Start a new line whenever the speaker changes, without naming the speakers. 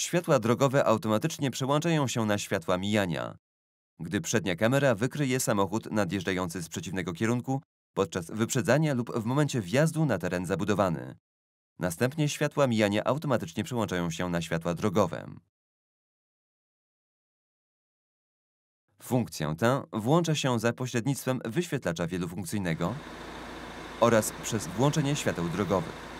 Światła drogowe automatycznie przełączają się na światła mijania. Gdy przednia kamera wykryje samochód nadjeżdżający z przeciwnego kierunku podczas wyprzedzania lub w momencie wjazdu na teren zabudowany. Następnie światła mijania automatycznie przełączają się na światła drogowe. Funkcję tę włącza się za pośrednictwem wyświetlacza wielofunkcyjnego oraz przez włączenie świateł drogowych.